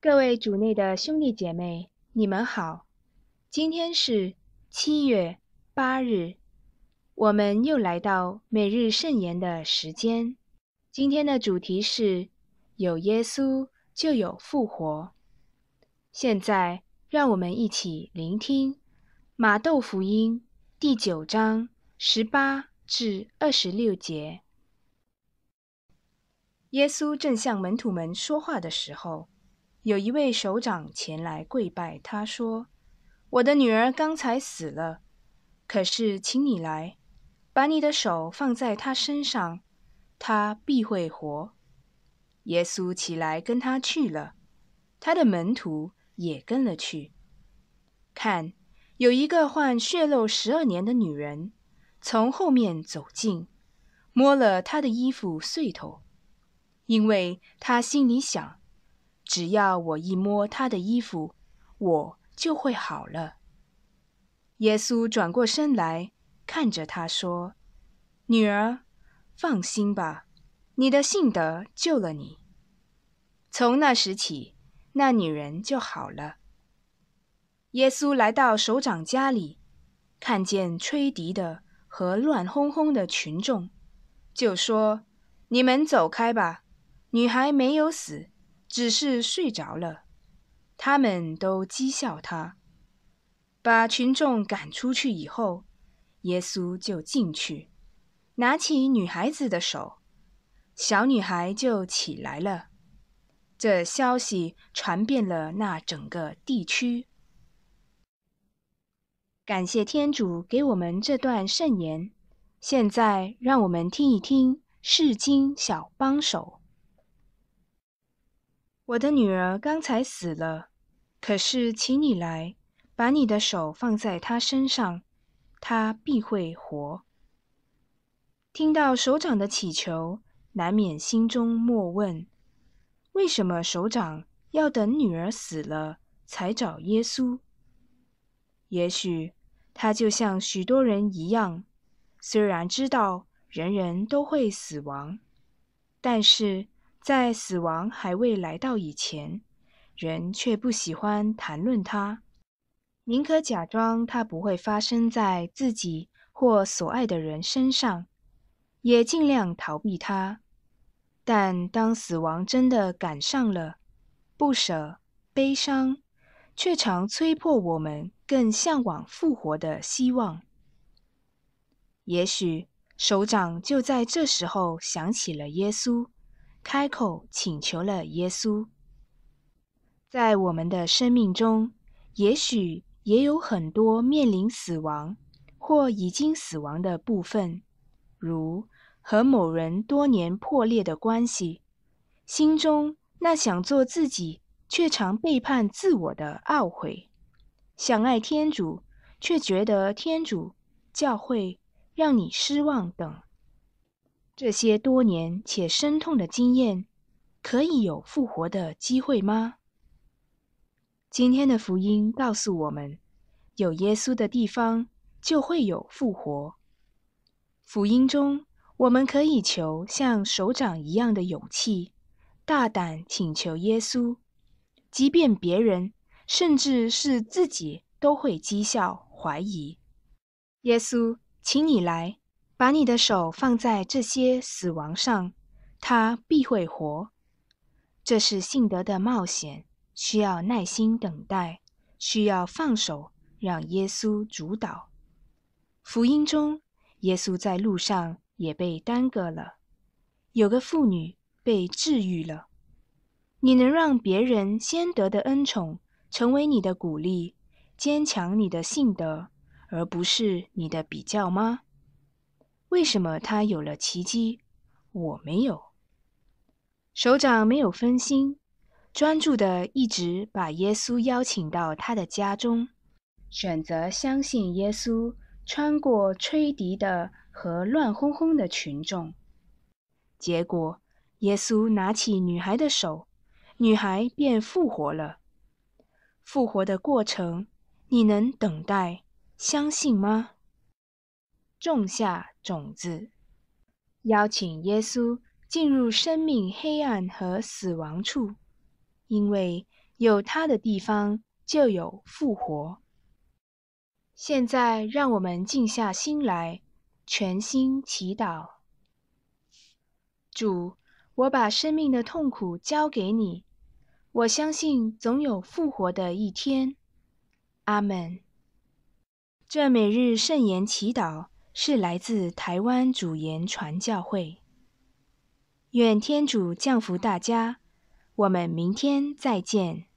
各位主内的兄弟姐妹，你们好。今天是七月八日，我们又来到每日圣言的时间。今天的主题是“有耶稣就有复活”。现在，让我们一起聆听马窦福音第九章十八至二十六节。耶稣正向门徒们说话的时候。有一位首长前来跪拜，他说：“我的女儿刚才死了，可是请你来，把你的手放在她身上，她必会活。”耶稣起来跟他去了，他的门徒也跟了去。看，有一个患血漏十二年的女人，从后面走近，摸了他的衣服碎头，因为她心里想。只要我一摸他的衣服，我就会好了。耶稣转过身来看着他说：“女儿，放心吧，你的信德救了你。”从那时起，那女人就好了。耶稣来到首长家里，看见吹笛的和乱哄哄的群众，就说：“你们走开吧，女孩没有死。”只是睡着了，他们都讥笑他。把群众赶出去以后，耶稣就进去，拿起女孩子的手，小女孩就起来了。这消息传遍了那整个地区。感谢天主给我们这段圣言，现在让我们听一听《世经小帮手》。我的女儿刚才死了，可是请你来，把你的手放在她身上，她必会活。听到首长的祈求，难免心中莫问：为什么首长要等女儿死了才找耶稣？也许他就像许多人一样，虽然知道人人都会死亡，但是……在死亡还未来到以前，人却不喜欢谈论它，宁可假装它不会发生在自己或所爱的人身上，也尽量逃避它。但当死亡真的赶上了，不舍、悲伤，却常催迫我们更向往复活的希望。也许首长就在这时候想起了耶稣。开口请求了耶稣。在我们的生命中，也许也有很多面临死亡或已经死亡的部分，如和某人多年破裂的关系，心中那想做自己却常背叛自我的懊悔，想爱天主却觉得天主教会让你失望等。这些多年且深痛的经验，可以有复活的机会吗？今天的福音告诉我们，有耶稣的地方就会有复活。福音中，我们可以求像手掌一样的勇气，大胆请求耶稣，即便别人，甚至是自己，都会讥笑、怀疑。耶稣，请你来。把你的手放在这些死亡上，它必会活。这是信德的冒险，需要耐心等待，需要放手，让耶稣主导。福音中，耶稣在路上也被耽搁了，有个妇女被治愈了。你能让别人先得的恩宠成为你的鼓励，坚强你的信德，而不是你的比较吗？为什么他有了奇迹，我没有？首长没有分心，专注的一直把耶稣邀请到他的家中，选择相信耶稣，穿过吹笛的和乱哄哄的群众。结果，耶稣拿起女孩的手，女孩便复活了。复活的过程，你能等待、相信吗？种下种子，邀请耶稣进入生命黑暗和死亡处，因为有他的地方就有复活。现在，让我们静下心来，全心祈祷。主，我把生命的痛苦交给你，我相信总有复活的一天。阿门。这每日圣言祈祷。是来自台湾主言传教会。愿天主降福大家，我们明天再见。